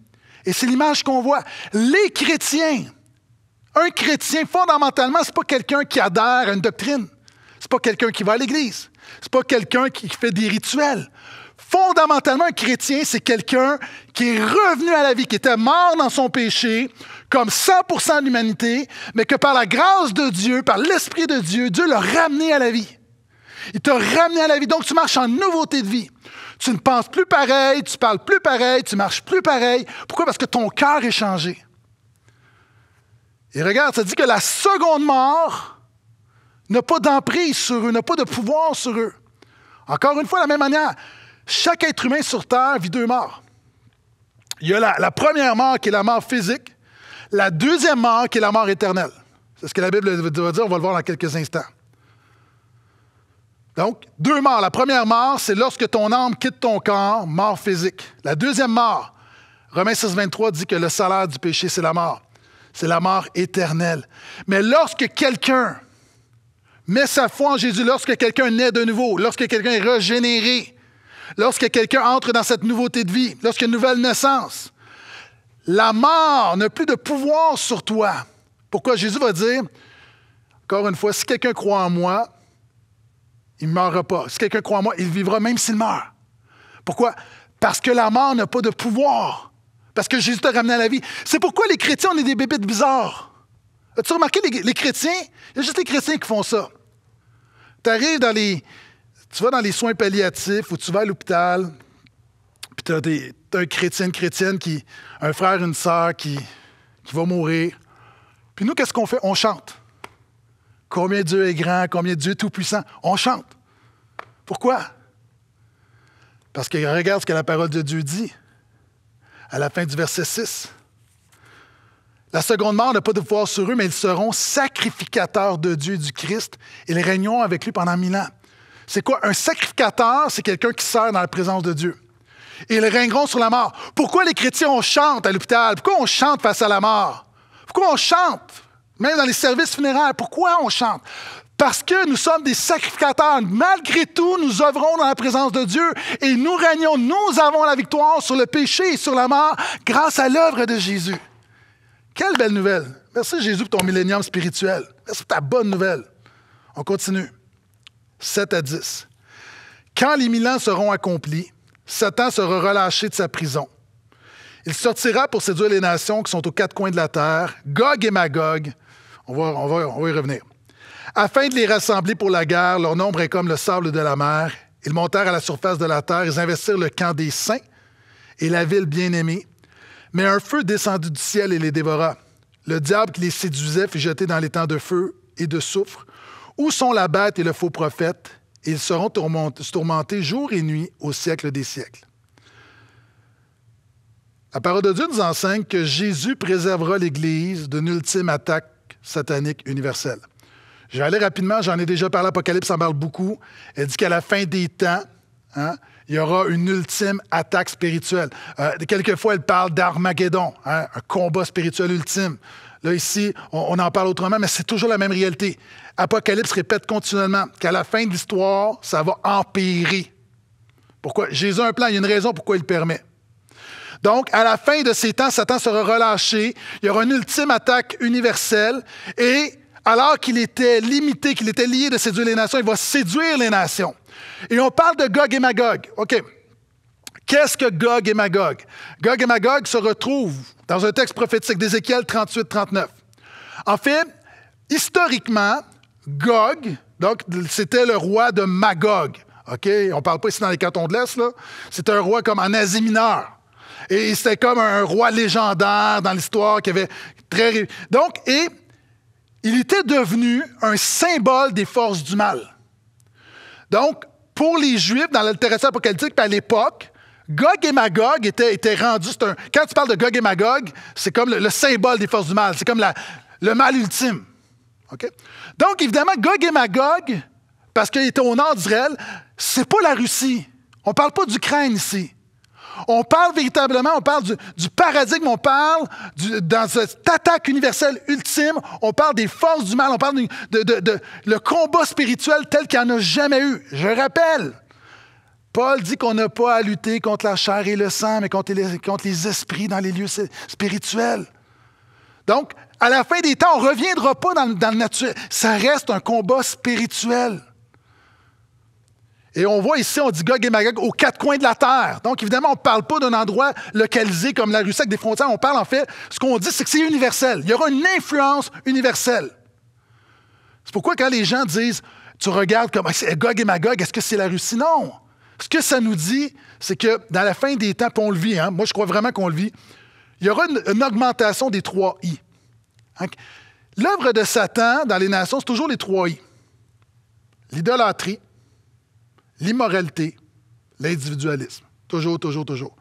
Et c'est l'image qu'on voit. Les chrétiens, un chrétien, fondamentalement, ce n'est pas quelqu'un qui adhère à une doctrine. Ce n'est pas quelqu'un qui va à l'église. Ce n'est pas quelqu'un qui fait des rituels. Fondamentalement, un chrétien, c'est quelqu'un qui est revenu à la vie, qui était mort dans son péché, comme 100 de l'humanité, mais que par la grâce de Dieu, par l'Esprit de Dieu, Dieu l'a ramené à la vie. Il t'a ramené à la vie. Donc, tu marches en nouveauté de vie. Tu ne penses plus pareil, tu parles plus pareil, tu marches plus pareil. Pourquoi? Parce que ton cœur est changé. Et regarde, ça dit que la seconde mort n'a pas d'emprise sur eux, n'a pas de pouvoir sur eux. Encore une fois, de la même manière, chaque être humain sur Terre vit deux morts. Il y a la, la première mort qui est la mort physique, la deuxième mort qui est la mort éternelle. C'est ce que la Bible va dire, on va le voir dans quelques instants. Donc, deux morts. La première mort, c'est lorsque ton âme quitte ton corps, mort physique. La deuxième mort, Romains 6.23 dit que le salaire du péché, c'est la mort. C'est la mort éternelle. Mais lorsque quelqu'un met sa foi en Jésus, lorsque quelqu'un naît de nouveau, lorsque quelqu'un est régénéré, lorsque quelqu'un entre dans cette nouveauté de vie, lorsqu'il y a une nouvelle naissance, la mort n'a plus de pouvoir sur toi. Pourquoi Jésus va dire, encore une fois, si quelqu'un croit en moi, il ne meurra pas. Si quelqu'un croit en moi, il vivra même s'il meurt. Pourquoi? Parce que la mort n'a pas de pouvoir. Parce que Jésus t'a ramené à la vie. C'est pourquoi les chrétiens, on est des bébés de bizarres. As-tu remarqué les, chrétiens? Il y a juste les chrétiens qui font ça. Tu arrives dans les. Tu vas dans les soins palliatifs ou tu vas à l'hôpital, puis tu as, un chrétien, une chrétienne, qui, un frère, une sœur qui, qui va mourir. Puis nous, qu'est-ce qu'on fait? On chante. Combien Dieu est grand, combien Dieu est tout-puissant. On chante. Pourquoi? Parce que regarde ce que la parole de Dieu dit à la fin du verset 6. La seconde mort n'a pas de pouvoir sur eux, mais ils seront sacrificateurs de Dieu du Christ. et Ils régneront avec lui pendant mille ans. C'est quoi? Un sacrificateur, c'est quelqu'un qui sert dans la présence de Dieu. Et ils régneront sur la mort. Pourquoi les chrétiens, on chante à l'hôpital? Pourquoi on chante face à la mort? Pourquoi on chante? Même dans les services funéraires, pourquoi on chante? Parce que nous sommes des sacrificateurs. Malgré tout, nous œuvrons dans la présence de Dieu et nous régnons. Nous avons la victoire sur le péché et sur la mort grâce à l'œuvre de Jésus. Quelle belle nouvelle. Merci Jésus pour ton millénium spirituel. Merci pour ta bonne nouvelle. On continue. 7 à 10. Quand les mille ans seront accomplis, Satan sera relâché de sa prison. Il sortira pour séduire les nations qui sont aux quatre coins de la terre, Gog et Magog, on va, on, va, on y revenir. Afin de les rassembler pour la guerre, leur nombre est comme le sable de la mer. Ils montèrent à la surface de la terre, ils investirent le camp des saints et la ville bien-aimée. Mais un feu descendu du ciel et les dévora. Le diable qui les séduisait fut jeté dans les temps de feu et de soufre. Où sont la bête et le faux prophète? ils seront tourmentés jour et nuit au siècle des siècles. La parole de Dieu nous enseigne que Jésus préservera l'Église d'une ultime attaque satanique vais aller rapidement, j'en ai déjà parlé, Apocalypse en parle beaucoup. Elle dit qu'à la fin des temps, hein, il y aura une ultime attaque spirituelle. Euh, quelquefois, elle parle d'Armageddon, hein, un combat spirituel ultime. Là, ici, on, en parle autrement, mais c'est toujours la même réalité. Apocalypse répète continuellement qu'à la fin de l'histoire, ça va empirer. Pourquoi? Jésus a un plan, il y a une raison pourquoi il le permet. Donc, à la fin de ces temps, Satan sera relâché. Il y aura une ultime attaque universelle. Et alors qu'il était limité, qu'il était lié de séduire les nations, il va séduire les nations. Et on parle de Gog et Magog. OK. Qu'est-ce que Gog et Magog? Gog et Magog se retrouvent dans un texte prophétique d'Ézéchiel 38-39. En fait, historiquement, Gog, donc c'était le roi de Magog. OK? On ne parle pas ici dans les cantons de l'Est, là. C'était un roi comme en Asie mineure. Et c'était comme un roi légendaire dans l'histoire qui avait très. Donc, et il était devenu un symbole des forces du mal. Donc, pour les Juifs, dans la littérature apocalyptique, à l'époque, Gog et Magog étaient, rendus. Un, quand tu parles de Gog et Magog, c'est comme le, symbole des forces du mal. C'est comme le mal ultime. Donc, évidemment, Gog et Magog, parce qu'il était au nord du Réel, c'est pas la Russie. On parle pas d'Ukraine ici. On parle véritablement, on parle du, paradigme, on parle dans cette attaque universelle ultime, on parle des forces du mal, on parle de, le combat spirituel tel qu'il n'y en a jamais eu. Je rappelle, Paul dit qu'on n'a pas à lutter contre la chair et le sang, mais contre les, contre les esprits dans les lieux spirituels. Donc, à la fin des temps, on ne reviendra pas dans, dans le naturel. Ça reste un combat spirituel. Et on voit ici, on dit Gog et Magog aux quatre coins de la terre. Donc, évidemment, on ne parle pas d'un endroit localisé comme la Russie avec des frontières. On parle, en fait, ce qu'on dit, c'est que c'est universel. Il y aura une influence universelle. C'est pourquoi, quand les gens disent Tu regardes comme ah, Gog et Magog, est-ce que c'est la Russie? Non. Ce que ça nous dit, c'est que dans la fin des temps, on le vit, hein, moi, je crois vraiment qu'on le vit, il y aura une, augmentation des trois I. Hein? L'œuvre de Satan dans les nations, c'est toujours les trois I l'idolâtrie l'immoralité, l'individualisme. Toujours, toujours, toujours.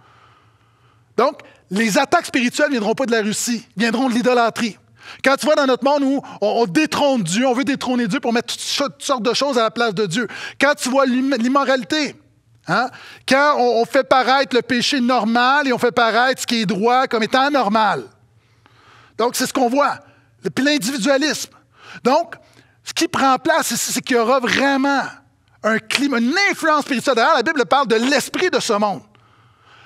Donc, les attaques spirituelles ne viendront pas de la Russie, viendront de l'idolâtrie. Quand tu vois dans notre monde où on, détrône Dieu, on veut détrôner Dieu pour mettre toutes, sortes de choses à la place de Dieu. Quand tu vois l'immoralité, hein? quand on, on, fait paraître le péché normal et on fait paraître ce qui est droit comme étant normal. Donc, c'est ce qu'on voit. Puis l'individualisme. Donc, ce qui prend place ici, c'est qu'il y aura vraiment un climat, une influence spirituelle. D'ailleurs, la Bible parle de l'esprit de ce monde.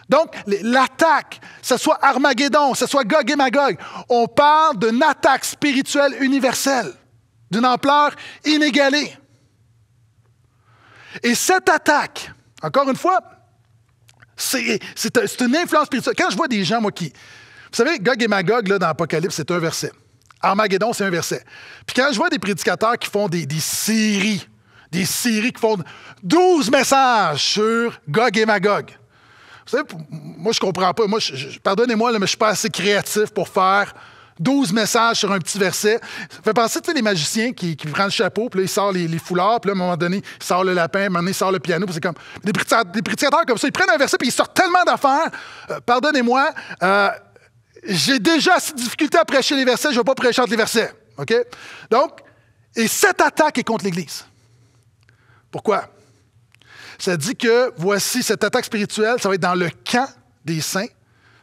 Donc, l'attaque, que ce soit Armageddon, que ce soit Gog et Magog, on parle d'une attaque spirituelle universelle, d'une ampleur inégalée. Et cette attaque, encore une fois, c'est une influence spirituelle. Quand je vois des gens, moi, qui. Vous savez, Gog et Magog, là, dans l'Apocalypse, c'est un verset. Armageddon, c'est un verset. Puis quand je vois des prédicateurs qui font des, des séries des séries qui font 12 messages sur Gog et Magog. Vous savez, moi, je comprends pas. pardonnez-moi, mais je suis pas assez créatif pour faire 12 messages sur un petit verset. Ça fait penser, tu sais, les magiciens qui, prennent le chapeau, puis là, ils sortent les, foulards, puis là, à un moment donné, ils sortent le lapin, à un moment donné, ils sortent le piano, c'est comme... Des prédicateurs comme ça, ils prennent un verset, puis ils sortent tellement d'affaires. Euh, pardonnez-moi, euh, j'ai déjà assez de difficultés à prêcher les versets, je ne vais pas prêcher entre les versets. OK? Donc, et cette attaque est contre l'Église. Pourquoi? Ça dit que voici cette attaque spirituelle, ça va être dans le camp des saints.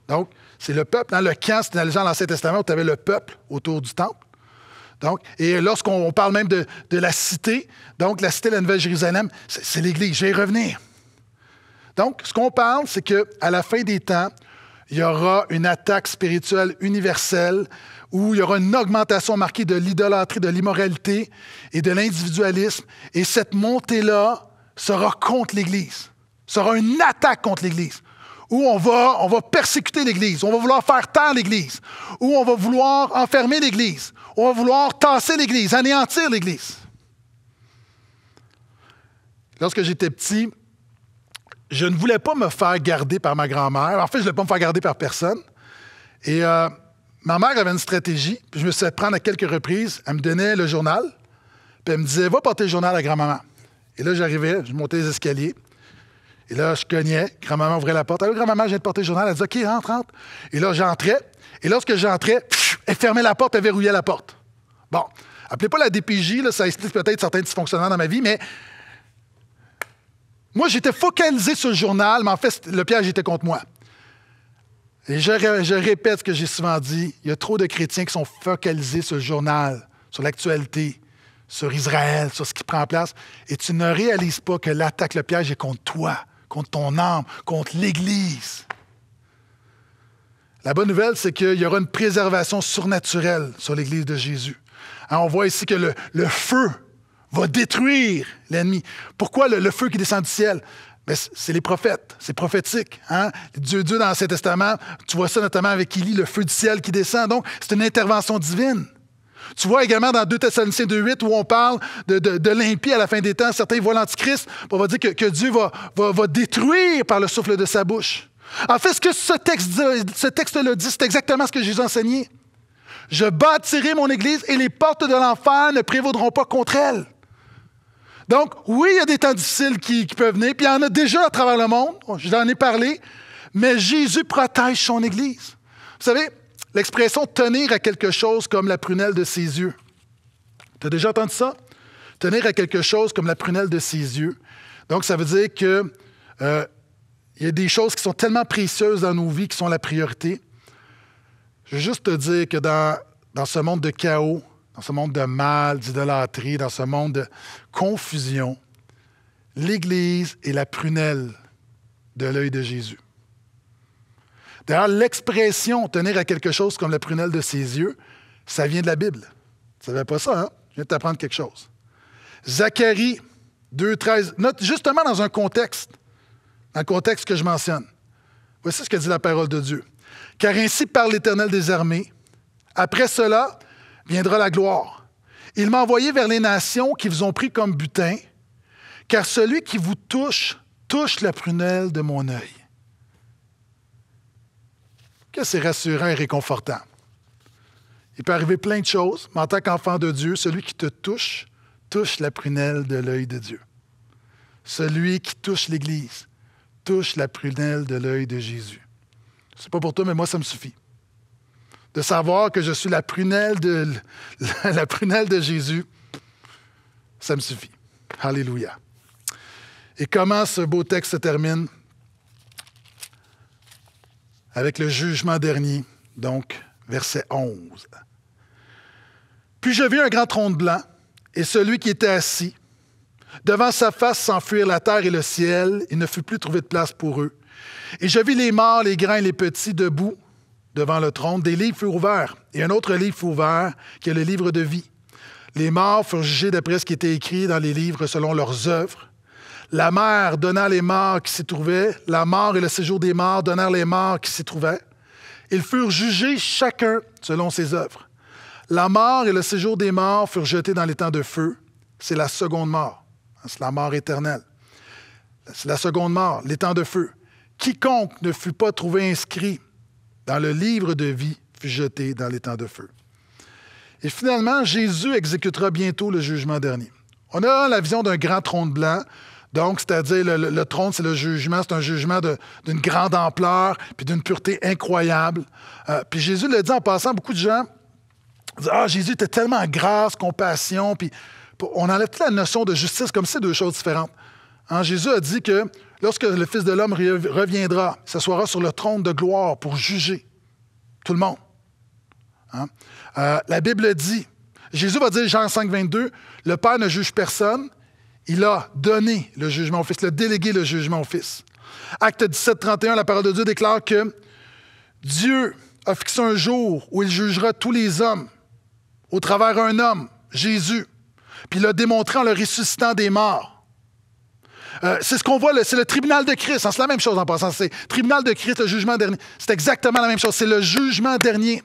Donc, c'est le peuple. Dans le camp, c'est dans l'Ancien Testament où tu avais le peuple autour du temple. Donc, et lorsqu'on parle même de, de, la cité, donc la cité de la Nouvelle-Jérusalem, c'est l'Église. Je vais y revenir. Donc, ce qu'on parle, c'est qu'à la fin des temps, il y aura une attaque spirituelle universelle où il y aura une augmentation marquée de l'idolâtrie, de l'immoralité et de l'individualisme. Et cette montée-là sera contre l'Église, sera une attaque contre l'Église, où on va, on va persécuter l'Église, on va vouloir faire taire l'Église, où on va vouloir enfermer l'Église, on va vouloir tasser l'Église, anéantir l'Église. Lorsque j'étais petit, je ne voulais pas me faire garder par ma grand-mère. En fait, je ne voulais pas me faire garder par personne. Et euh, ma mère avait une stratégie. je me suis fait prendre à quelques reprises. Elle me donnait le journal. Puis elle me disait, va porter le journal à grand-maman. Et là, j'arrivais, je montais les escaliers. Et là, je cognais. Grand-maman ouvrait la porte. Alors, grand-maman, je viens de porter le journal. Elle disait, OK, rentre, rentre. Et là, j'entrais. Et lorsque j'entrais, elle fermait la porte, elle verrouillait la porte. Bon. Appelez pas la DPJ, ça explique peut-être certains dysfonctionnements dans ma vie, mais moi, j'étais focalisé sur le journal, mais en fait, le piège était contre moi. Et je, répète ce que j'ai souvent dit, il y a trop de chrétiens qui sont focalisés sur le journal, sur l'actualité, sur Israël, sur ce qui prend place, et tu ne réalises pas que l'attaque, le piège est contre toi, contre ton âme, contre l'Église. La bonne nouvelle, c'est qu'il y aura une préservation surnaturelle sur l'Église de Jésus. Hein, on voit ici que le feu va détruire l'ennemi. Pourquoi le, feu qui descend du ciel? Mais c'est les prophètes, c'est prophétique. Hein? Dieu, Dieu dans l'Ancien Testament, tu vois ça notamment avec Élie, le feu du ciel qui descend. Donc, c'est une intervention divine. Tu vois également dans 2 Thessaloniciens 2.8 où on parle de, l'impie à la fin des temps. Certains voient l'Antichrist. On va dire que, Dieu va, va, détruire par le souffle de sa bouche. En fait, ce que ce texte, ce texte dit, c'est exactement ce que Jésus enseigné. Je bâtirai mon Église et les portes de l'enfer ne prévaudront pas contre elle. Donc, oui, il y a des temps difficiles qui, qui peuvent venir, puis il y en a déjà à travers le monde, j'en ai parlé, mais Jésus protège son Église. Vous savez, l'expression tenir à quelque chose comme la prunelle de ses yeux. Tu as déjà entendu ça? Tenir à quelque chose comme la prunelle de ses yeux. Donc, ça veut dire que euh, y a des choses qui sont tellement précieuses dans nos vies qui sont la priorité. Je veux juste te dire que dans ce monde de chaos, dans ce monde de mal, d'idolâtrie, dans ce monde de confusion, l'Église est la prunelle de l'œil de Jésus. D'ailleurs, l'expression tenir à quelque chose comme la prunelle de ses yeux, ça vient de la Bible. Tu ne savais pas ça, hein? Je viens de t'apprendre quelque chose. Zacharie 2.13, note justement dans un contexte, dans le contexte que je mentionne. Voici ce que dit la parole de Dieu. Car ainsi parle l'Éternel des armées. Après cela, viendra la gloire. Il m'a envoyé vers les nations qui vous ont pris comme butin, car celui qui vous touche, touche la prunelle de mon œil. Que c'est rassurant et réconfortant. Il peut arriver plein de choses, mais en tant qu'enfant de Dieu, celui qui te touche, touche la prunelle de l'œil de Dieu. Celui qui touche l'Église, touche la prunelle de l'œil de Jésus. C'est pas pour toi, mais moi, ça me suffit de savoir que je suis la prunelle de, la prunelle de Jésus, ça me suffit. Alléluia. Et comment ce beau texte se termine? Avec le jugement dernier, donc verset 11. Puis je vis un grand trône blanc et celui qui était assis. Devant sa face s'enfuir la terre et le ciel, il ne fut plus trouvé de place pour eux. Et je vis les morts, les grands et les petits debout devant le trône, des livres furent ouverts, et un autre livre fut ouvert, qui est le livre de vie. Les morts furent jugés d'après ce qui était écrit dans les livres selon leurs œuvres. La mer donna les morts qui s'y trouvaient, la mort et le séjour des morts donnèrent les morts qui s'y trouvaient. Ils furent jugés chacun selon ses œuvres. La mort et le séjour des morts furent jetés dans les temps de feu. C'est la seconde mort, c'est la mort éternelle. C'est la seconde mort, les temps de feu. Quiconque ne fut pas trouvé inscrit dans le livre de vie fut jeté dans les temps de feu. Et finalement, Jésus exécutera bientôt le jugement dernier. On a la vision d'un grand trône blanc. Donc, c'est-à-dire le, trône, c'est le jugement, c'est un jugement d'une grande ampleur, puis d'une pureté incroyable. Euh, puis Jésus le dit en passant, beaucoup de gens disent, Ah, Jésus était tellement grâce, compassion, puis on enlève toute la notion de justice comme si c'est deux choses différentes. Hein, Jésus a dit que lorsque le Fils de l'homme reviendra, s'assoira sur le trône de gloire pour juger tout le monde. Hein? Euh, la Bible dit, Jésus va dire, Jean 5, 22, le Père ne juge personne, il a donné le jugement au Fils, il a délégué le jugement au Fils. Acte 17, 31, la parole de Dieu déclare que Dieu a fixé un jour où il jugera tous les hommes au travers d'un homme, Jésus, puis il l'a démontré en le ressuscitant des morts. Euh, c'est ce qu'on voit, c'est le tribunal de Christ. Hein, c'est la même chose en passant. C'est tribunal de Christ, le jugement dernier. C'est exactement la même chose. C'est le jugement dernier.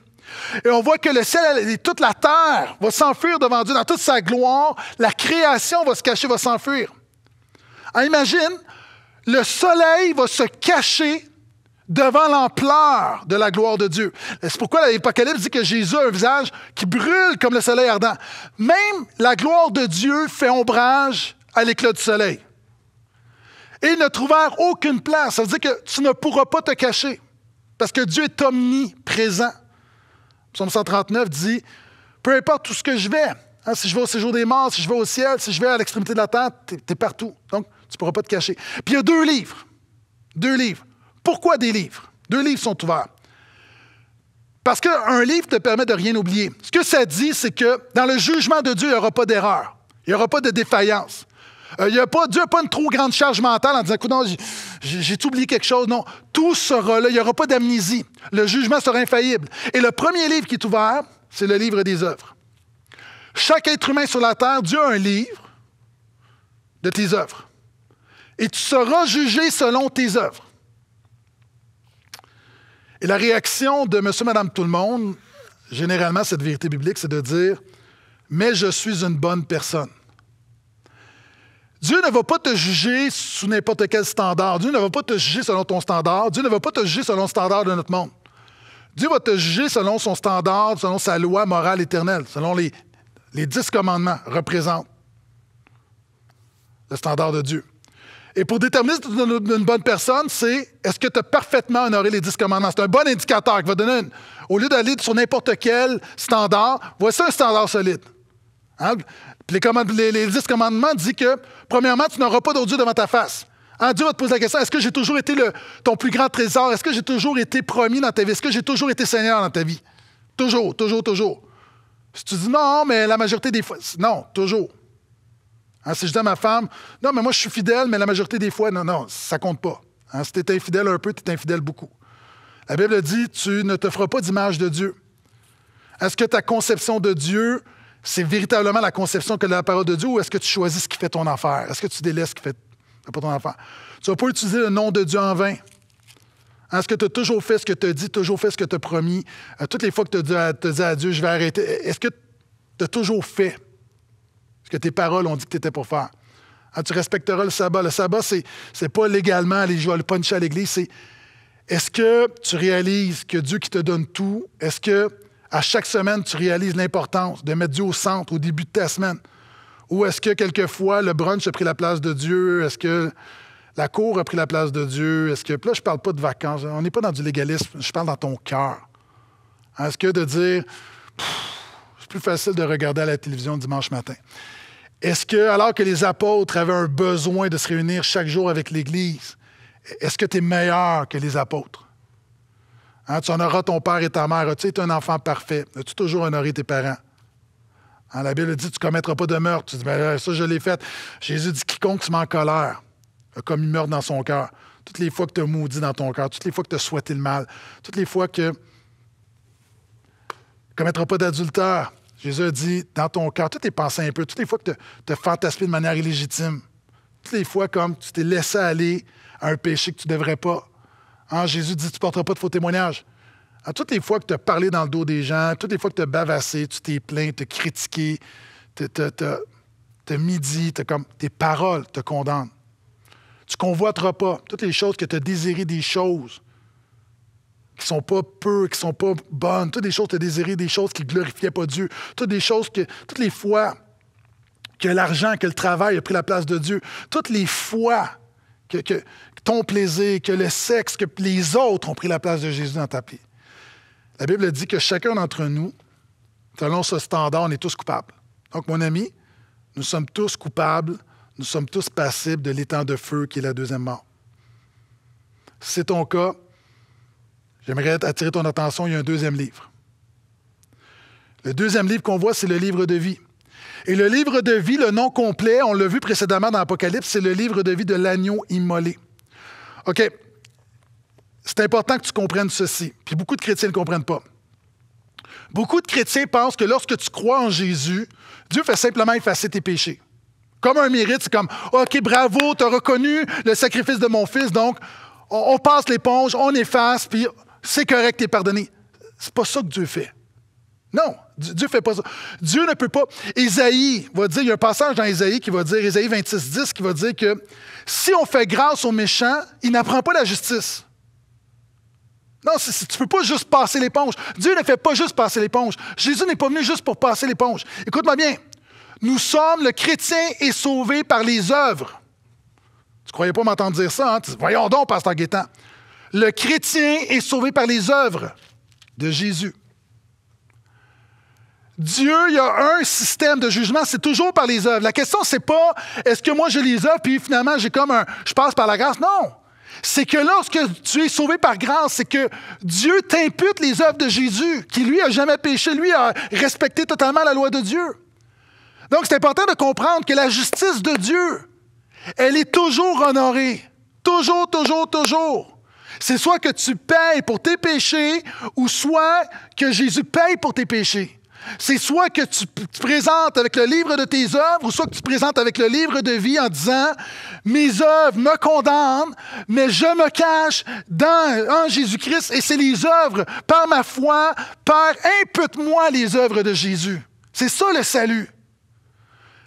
Et on voit que le ciel et toute la terre va s'enfuir devant Dieu dans toute sa gloire. La création va se cacher, va s'enfuir. Hein, imagine, le soleil va se cacher devant l'ampleur de la gloire de Dieu. C'est pourquoi l'Apocalypse dit que Jésus a un visage qui brûle comme le soleil ardent. Même la gloire de Dieu fait ombrage à l'éclat du soleil et ne trouvèrent aucune place. Ça veut dire que tu ne pourras pas te cacher parce que Dieu est omniprésent. Psaume 139 dit Peu importe tout ce que je vais, hein, si je vais au séjour des morts, si je vais au ciel, si je vais à l'extrémité de la terre, tu es, partout. Donc, tu ne pourras pas te cacher. Puis il y a deux livres. Deux livres. Pourquoi des livres Deux livres sont ouverts. Parce qu'un livre te permet de rien oublier. Ce que ça dit, c'est que dans le jugement de Dieu, il n'y aura pas d'erreur. Il n'y aura pas de défaillance. Il euh, n'a pas, pas une trop grande charge mentale en disant, écoute, non, j'ai oublié quelque chose. Non, tout sera là. Il n'y aura pas d'amnésie. Le jugement sera infaillible. Et le premier livre qui est ouvert, c'est le livre des œuvres. Chaque être humain sur la terre, Dieu a un livre de tes œuvres. Et tu seras jugé selon tes œuvres. Et la réaction de monsieur, madame, tout le monde, généralement, cette vérité biblique, c'est de dire, mais je suis une bonne personne. Dieu ne va pas te juger sous n'importe quel standard. Dieu ne va pas te juger selon ton standard. Dieu ne va pas te juger selon le standard de notre monde. Dieu va te juger selon son standard, selon sa loi morale éternelle, selon les, les dix commandements représentent le standard de Dieu. Et pour déterminer si tu es une bonne personne, c'est est-ce que tu as parfaitement honoré les dix commandements? C'est un bon indicateur qui va donner, au lieu d'aller sur n'importe quel standard, voici un standard solide. Hein? Les, dix commandements disent que, premièrement, tu n'auras pas d'autre Dieu devant ta face. Hein, Dieu va te poser la question, est-ce que j'ai toujours été le, ton plus grand trésor? Est-ce que j'ai toujours été promis dans ta vie? Est-ce que j'ai toujours été Seigneur dans ta vie? Toujours, toujours, toujours. Si tu dis non, mais la majorité des fois, non, toujours. Hein, si je dis à ma femme, non, mais moi je suis fidèle, mais la majorité des fois, non, non, ça compte pas. Hein, si tu étais infidèle un peu, tu es infidèle beaucoup. La Bible dit, tu ne te feras pas d'image de Dieu. Est-ce que ta conception de Dieu c'est véritablement la conception que de la parole de Dieu ou est-ce que tu choisis ce qui fait ton affaire? Est-ce que tu délaisses ce qui fait pas ton affaire? Tu ne vas pas utiliser le nom de Dieu en vain. Hein, est-ce que tu as toujours fait ce que tu as dit, toujours fait ce que tu as promis? Euh, toutes les fois que tu as, dit à Dieu, je vais arrêter, est-ce que tu as toujours fait ce que tes paroles ont dit que tu étais pour faire? Hein, tu respecteras le sabbat. Le sabbat, c'est n'est pas légalement aller jouer le punch à l'église, c'est est-ce que tu réalises que Dieu qui te donne tout, est-ce que à chaque semaine, tu réalises l'importance de mettre Dieu au centre au début de ta semaine. Ou est-ce que quelquefois le brunch a pris la place de Dieu? Est-ce que la cour a pris la place de Dieu? Est-ce que. là, je ne parle pas de vacances. On n'est pas dans du légalisme. Je parle dans ton cœur. Hein, est-ce que de dire. C'est plus facile de regarder à la télévision dimanche matin. Est-ce que, alors que les apôtres avaient un besoin de se réunir chaque jour avec l'Église, est-ce que tu es meilleur que les apôtres? Hein, tu tu honoreras ton père et ta mère. Tu es un enfant parfait. As-tu toujours honoré tes parents? Hein, la Bible dit, tu ne commettras pas de meurtre. Tu dis, ben, euh, ça, je l'ai fait. Jésus dit, quiconque se met en colère a commis meurtre dans son cœur. Toutes les fois que tu as maudit dans ton cœur, toutes les fois que tu as souhaité le mal, toutes les fois que tu ne commettras pas d'adultère. Jésus dit, dans ton cœur, toutes tes pensées un peu, toutes les fois que tu as fantasmé de manière illégitime, toutes les fois comme tu t'es laissé aller à un péché que tu ne devrais pas, Hein, Jésus dit, tu ne porteras pas de faux témoignages. À toutes les fois que tu as parlé dans le dos des gens, toutes les fois que tu as bavassé, tu t'es plaint, tu as critiqué, tu as midi, comme, tes paroles te condamnent. Tu convoiteras pas toutes les choses que tu as désirées des choses qui sont pas peu, qui sont pas bonnes, toutes les choses que tu as désirées, des choses qui ne glorifiaient pas Dieu, toutes les choses que, toutes les fois que l'argent, que le travail a pris la place de Dieu, toutes les fois que, ton plaisir, que le sexe, que les autres ont pris la place de Jésus dans ta vie. La Bible dit que chacun d'entre nous, selon ce standard, on est tous coupables. Donc, mon ami, nous sommes tous coupables, nous sommes tous passibles de l'étang de feu qui est la deuxième mort. Si c'est ton cas, j'aimerais attirer ton attention, il y a un deuxième livre. Le deuxième livre qu'on voit, c'est le livre de vie. Et le livre de vie, le nom complet, on l'a vu précédemment dans l'Apocalypse, c'est le livre de vie de l'agneau immolé. OK. C'est important que tu comprennes ceci. Puis beaucoup de chrétiens ne le comprennent pas. Beaucoup de chrétiens pensent que lorsque tu crois en Jésus, Dieu fait simplement effacer tes péchés. Comme un mérite, c'est comme OK, bravo, tu as reconnu le sacrifice de mon fils, donc on, passe l'éponge, on efface, puis c'est correct, es pardonné. C'est pas ça que Dieu fait. Non, Dieu fait pas ça. Dieu ne peut pas. Isaïe va dire, il y a un passage dans Isaïe qui va dire, Isaïe 26, 10, qui va dire que si on fait grâce aux méchants, il n'apprend pas la justice. Non, tu ne peux pas juste passer l'éponge. Dieu ne fait pas juste passer l'éponge. Jésus n'est pas venu juste pour passer l'éponge. Écoute-moi bien. Nous sommes, le chrétien est sauvé par les œuvres. Tu ne croyais pas m'entendre dire ça, hein? Voyons donc, Pasteur Guétan. Le chrétien est sauvé par les œuvres de Jésus. Dieu, il y a un système de jugement, c'est toujours par les œuvres. La question, c'est pas est-ce que moi je les œuvres, puis finalement j'ai comme un je passe par la grâce. Non! C'est que lorsque tu es sauvé par grâce, c'est que Dieu t'impute les œuvres de Jésus, qui lui a jamais péché, lui a respecté totalement la loi de Dieu. Donc c'est important de comprendre que la justice de Dieu, elle est toujours honorée. Toujours, toujours, toujours. C'est soit que tu payes pour tes péchés, ou soit que Jésus paye pour tes péchés. C'est soit que tu te présentes avec le livre de tes œuvres ou soit que tu te présentes avec le livre de vie en disant Mes œuvres me condamnent, mais je me cache dans, en Jésus-Christ et c'est les œuvres par ma foi, par impute-moi les œuvres de Jésus. C'est ça le salut.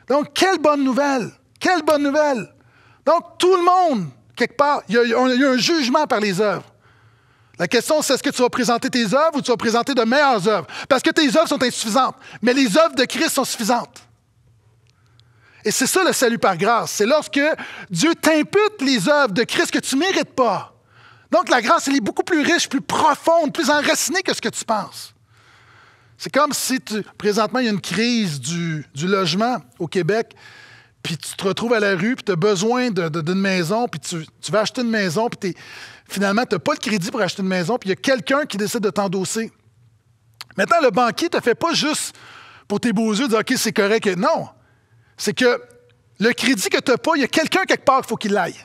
Donc, quelle bonne nouvelle! Quelle bonne nouvelle! Donc, tout le monde, quelque part, il y il y a un jugement par les œuvres. La question, c'est est-ce que tu vas présenter tes œuvres ou tu vas présenter de meilleures œuvres? Parce que tes œuvres sont insuffisantes, mais les œuvres de Christ sont suffisantes. Et c'est ça le salut par grâce. C'est lorsque Dieu t'impute les œuvres de Christ que tu ne mérites pas. Donc la grâce, elle est beaucoup plus riche, plus profonde, plus enracinée que ce que tu penses. C'est comme si présentement, il y a une crise du, logement au Québec puis tu te retrouves à la rue, puis tu as besoin d'une maison, puis tu, vas acheter une maison, puis Finalement, tu n'as pas le crédit pour acheter une maison, puis il y a quelqu'un qui décide de t'endosser. Maintenant, le banquier ne te fait pas juste pour tes beaux yeux dire OK, c'est correct. Non. C'est que le crédit que tu n'as pas, il y a quelqu'un quelque part qu'il faut qu'il aille.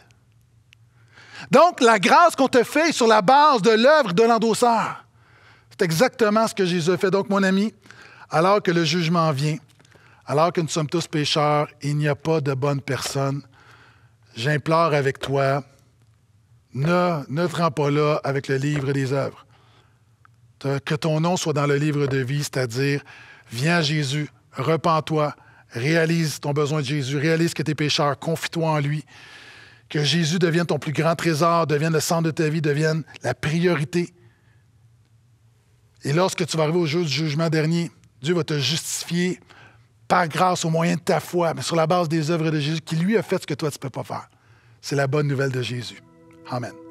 Donc, la grâce qu'on te fait est sur la base de l'œuvre de l'endosseur. C'est exactement ce que Jésus a fait. Donc, mon ami, alors que le jugement vient, alors que nous sommes tous pécheurs, il n'y a pas de bonne personne. J'implore avec toi ne, ne te rends pas là avec le livre des œuvres. Que ton nom soit dans le livre de vie, c'est-à-dire, viens Jésus, repens-toi, réalise ton besoin de Jésus, réalise que tu es pécheur, confie-toi en lui, que Jésus devienne ton plus grand trésor, devienne le centre de ta vie, devienne la priorité. Et lorsque tu vas arriver au jour du jugement dernier, Dieu va te justifier par grâce au moyen de ta foi, mais sur la base des œuvres de Jésus, qui lui a fait ce que toi, tu ne peux pas faire. C'est la bonne nouvelle de Jésus. Amen.